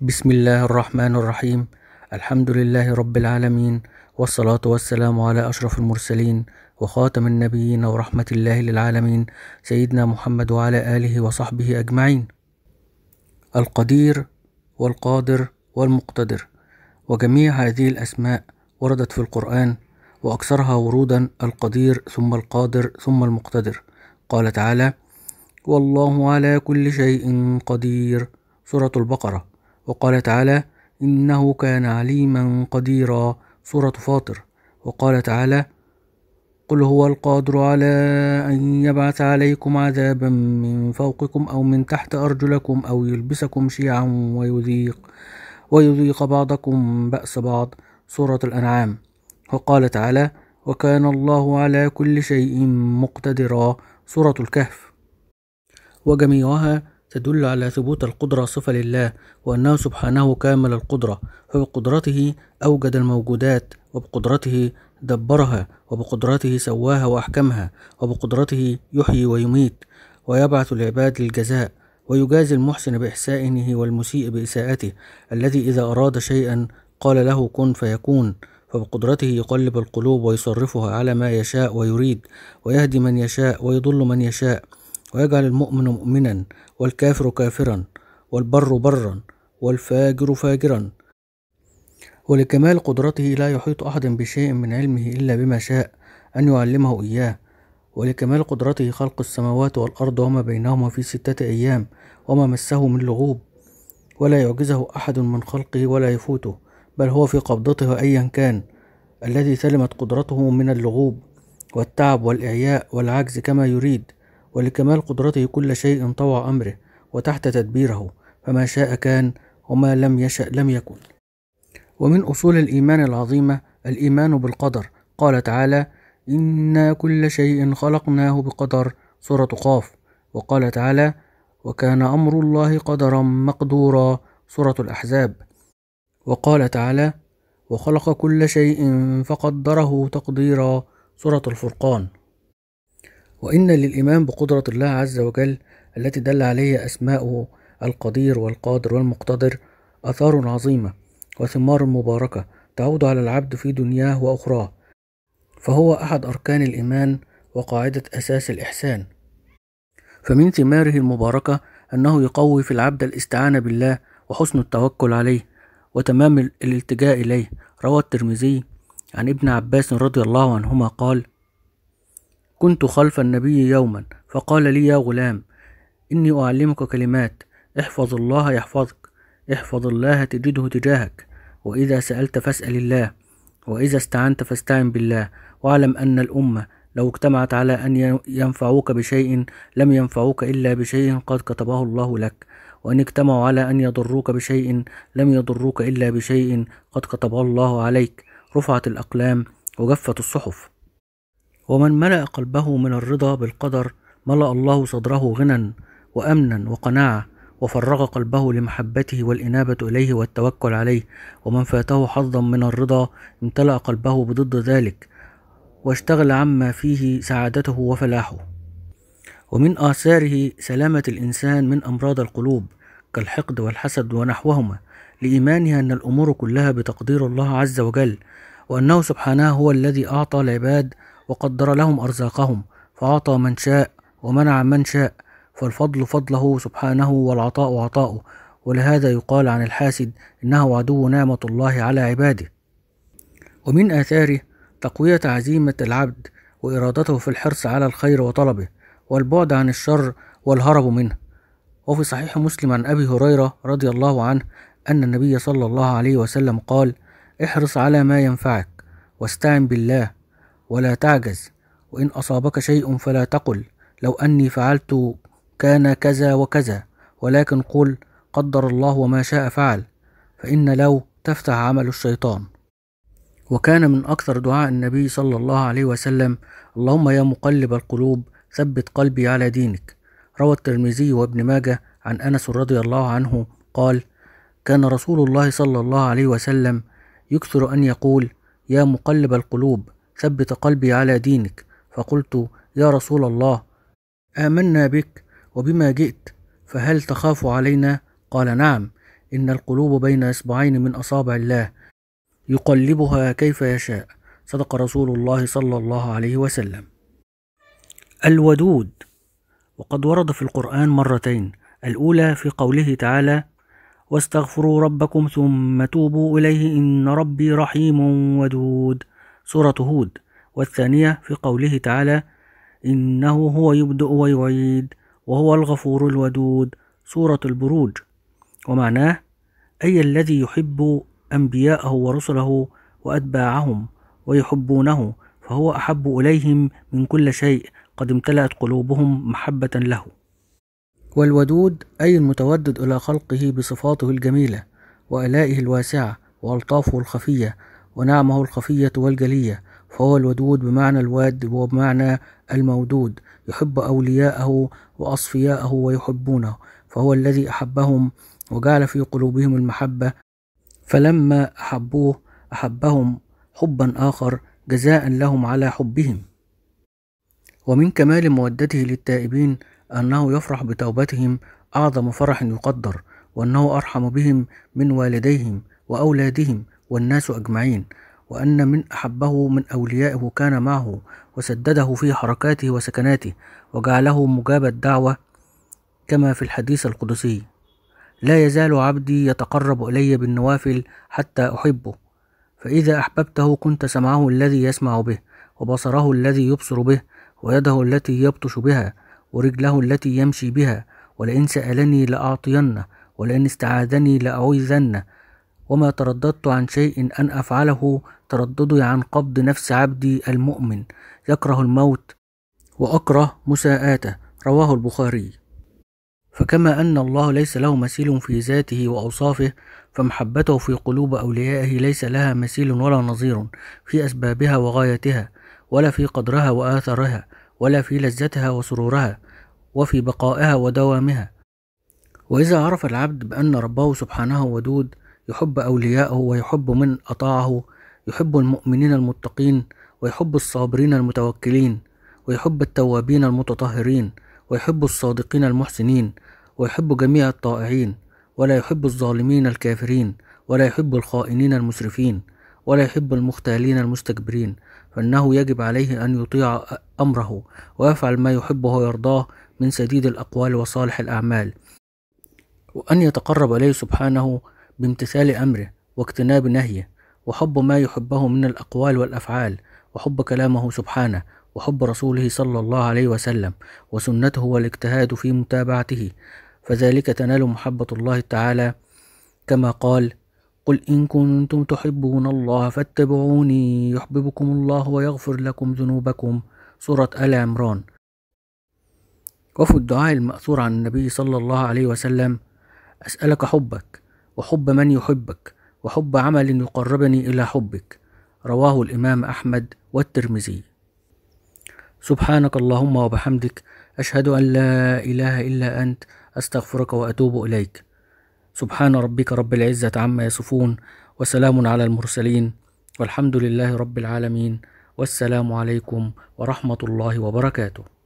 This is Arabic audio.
بسم الله الرحمن الرحيم الحمد لله رب العالمين والصلاة والسلام على أشرف المرسلين وخاتم النبيين ورحمة الله للعالمين سيدنا محمد وعلى آله وصحبه أجمعين القدير والقادر والمقتدر وجميع هذه الأسماء وردت في القرآن وأكثرها ورودا القدير ثم القادر ثم المقتدر قال تعالى والله على كل شيء قدير سورة البقرة وقال تعالى إنه كان عليما قديرا سورة فاطر وقال تعالى قل هو القادر على أن يبعث عليكم عذابا من فوقكم أو من تحت أرجلكم أو يلبسكم شيعا ويذيق ويذيق بعضكم بأس بعض سورة الأنعام وقال تعالى وكان الله على كل شيء مقتدرا سورة الكهف وجميعها تدل على ثبوت القدرة صفة لله وأنه سبحانه كامل القدرة فبقدرته أوجد الموجودات وبقدرته دبرها وبقدرته سواها وأحكمها وبقدرته يحيي ويميت ويبعث العباد للجزاء ويجازي المحسن بإحسانه والمسيء بإساءته الذي إذا أراد شيئا قال له كن فيكون فبقدرته يقلب القلوب ويصرفها على ما يشاء ويريد ويهدي من يشاء ويضل من يشاء ويجعل المؤمن مؤمنا والكافر كافرا والبر برا والفاجر فاجرا ولكمال قدرته لا يحيط أحد بشيء من علمه إلا بما شاء أن يعلمه إياه ولكمال قدرته خلق السماوات والأرض وما بينهما في ستة أيام وما مسه من لغوب ولا يعجزه أحد من خلقه ولا يفوته بل هو في قبضته أيا كان الذي سلمت قدرته من اللغوب والتعب والإعياء والعجز كما يريد ولكمال قدرته كل شيء طوع أمره وتحت تدبيره فما شاء كان وما لم يشأ لم يكن ومن أصول الإيمان العظيمة الإيمان بالقدر قال تعالى إنا كل شيء خلقناه بقدر سورة قاف وقال تعالى وكان أمر الله قدرا مقدورا سورة الأحزاب وقال تعالى وخلق كل شيء فقدره تقديرا سورة الفرقان وإن للإيمان بقدرة الله عز وجل التي دل عليه أسماؤه القدير والقادر والمقتدر آثار عظيمة وثمار مباركة تعود على العبد في دنياه وأخراه فهو أحد أركان الإيمان وقاعدة أساس الإحسان فمن ثماره المباركة أنه يقوي في العبد الاستعانة بالله وحسن التوكل عليه وتمام الالتجاء إليه روى الترمذي عن ابن عباس رضي الله عنهما قال كنت خلف النبي يوما فقال لي يا غلام إني أعلمك كلمات احفظ الله يحفظك احفظ الله تجده تجاهك وإذا سألت فاسأل الله وإذا استعنت فاستعن بالله واعلم أن الأمة لو اجتمعت على أن ينفعوك بشيء لم ينفعوك إلا بشيء قد كتبه الله لك وإن اجتمعوا على أن يضروك بشيء لم يضروك إلا بشيء قد كتبه الله عليك رفعت الأقلام وجفت الصحف ومن ملأ قلبه من الرضا بالقدر ملأ الله صدره غنى وأمنا وقناعة وفرغ قلبه لمحبته والإنابة إليه والتوكل عليه ومن فاته حظا من الرضا امتلأ قلبه بضد ذلك واشتغل عما فيه سعادته وفلاحه ومن آثاره سلامة الإنسان من أمراض القلوب كالحقد والحسد ونحوهما لإيمانه أن الأمور كلها بتقدير الله عز وجل وأنه سبحانه هو الذي أعطى العباد وقدر لهم أرزاقهم فأعطى من شاء ومنع من شاء فالفضل فضله سبحانه والعطاء عطاؤه ولهذا يقال عن الحاسد إنه عدو نعمة الله على عباده ومن آثاره تقوية عزيمة العبد وإرادته في الحرص على الخير وطلبه والبعد عن الشر والهرب منه وفي صحيح مسلم عن أبي هريرة رضي الله عنه أن النبي صلى الله عليه وسلم قال احرص على ما ينفعك واستعن بالله ولا تعجز وإن أصابك شيء فلا تقل لو أني فعلت كان كذا وكذا ولكن قل قدر الله وما شاء فعل فإن لو تفتح عمل الشيطان وكان من أكثر دعاء النبي صلى الله عليه وسلم اللهم يا مقلب القلوب ثبت قلبي على دينك روى الترمذي وابن ماجه عن أنس رضي الله عنه قال كان رسول الله صلى الله عليه وسلم يكثر أن يقول يا مقلب القلوب ثبت قلبي على دينك فقلت يا رسول الله امنا بك وبما جئت فهل تخاف علينا قال نعم ان القلوب بين اصبعين من اصابع الله يقلبها كيف يشاء صدق رسول الله صلى الله عليه وسلم الودود وقد ورد في القران مرتين الاولى في قوله تعالى واستغفروا ربكم ثم توبوا اليه ان ربي رحيم ودود سورة هود والثانية في قوله تعالى إنه هو يبدأ ويعيد وهو الغفور الودود سورة البروج ومعناه أي الذي يحب أنبياءه ورسله وأتباعهم ويحبونه فهو أحب إليهم من كل شيء قد امتلأت قلوبهم محبة له والودود أي المتودد إلى خلقه بصفاته الجميلة وآلائه الواسعة وألطافه الخفية ونعمه الخفية والجلية فهو الودود بمعنى الواد وبمعنى المودود يحب أولياءه وأصفياءه ويحبونه فهو الذي أحبهم وجعل في قلوبهم المحبة فلما أحبوه أحبهم حبا آخر جزاء لهم على حبهم ومن كمال مودته للتائبين أنه يفرح بتوبتهم أعظم فرح يقدر وأنه أرحم بهم من والديهم وأولادهم والناس أجمعين وأن من أحبه من أوليائه كان معه وسدده في حركاته وسكناته وجعله مجاب الدعوة كما في الحديث القدسي لا يزال عبدي يتقرب إلي بالنوافل حتى أحبه فإذا أحببته كنت سمعه الذي يسمع به وبصره الذي يبصر به ويده التي يبطش بها ورجله التي يمشي بها ولئن سألني لأعطينه ولئن استعاذني لأعوذنه وما ترددت عن شيء أن أفعله ترددي عن قبض نفس عبدي المؤمن يكره الموت وأكره مساءاته رواه البخاري فكما أن الله ليس له مثيل في ذاته وأوصافه فمحبته في قلوب أوليائه ليس لها مثيل ولا نظير في أسبابها وغايتها ولا في قدرها وآثارها ولا في لذتها وسرورها وفي بقائها ودوامها وإذا عرف العبد بأن ربه سبحانه ودود يحب أولياءه ويحب من أطاعه يحب المؤمنين المتقين ويحب الصابرين المتوكلين ويحب التوابين المتطهرين ويحب الصادقين المحسنين ويحب جميع الطائعين ولا يحب الظالمين الكافرين ولا يحب الخائنين المسرفين ولا يحب المختالين المستكبرين فإنه يجب عليه أن يطيع أمره ويفعل ما يحبه ويرضاه من سديد الأقوال وصالح الأعمال وأن يتقرب إليه سبحانه بامتثال أمره واجتناب نهيه وحب ما يحبه من الأقوال والأفعال وحب كلامه سبحانه وحب رسوله صلى الله عليه وسلم وسنته والاجتهاد في متابعته فذلك تنال محبة الله تعالى كما قال قل إن كنتم تحبون الله فاتبعوني يحببكم الله ويغفر لكم ذنوبكم سورة آل عمران وفي الدعاء المأثور عن النبي صلى الله عليه وسلم أسألك حبك وحب من يحبك وحب عمل يقربني إلى حبك رواه الإمام أحمد والترمذي سبحانك اللهم وبحمدك أشهد أن لا إله إلا أنت أستغفرك وأتوب إليك سبحان ربك رب العزة عما يصفون وسلام على المرسلين والحمد لله رب العالمين والسلام عليكم ورحمة الله وبركاته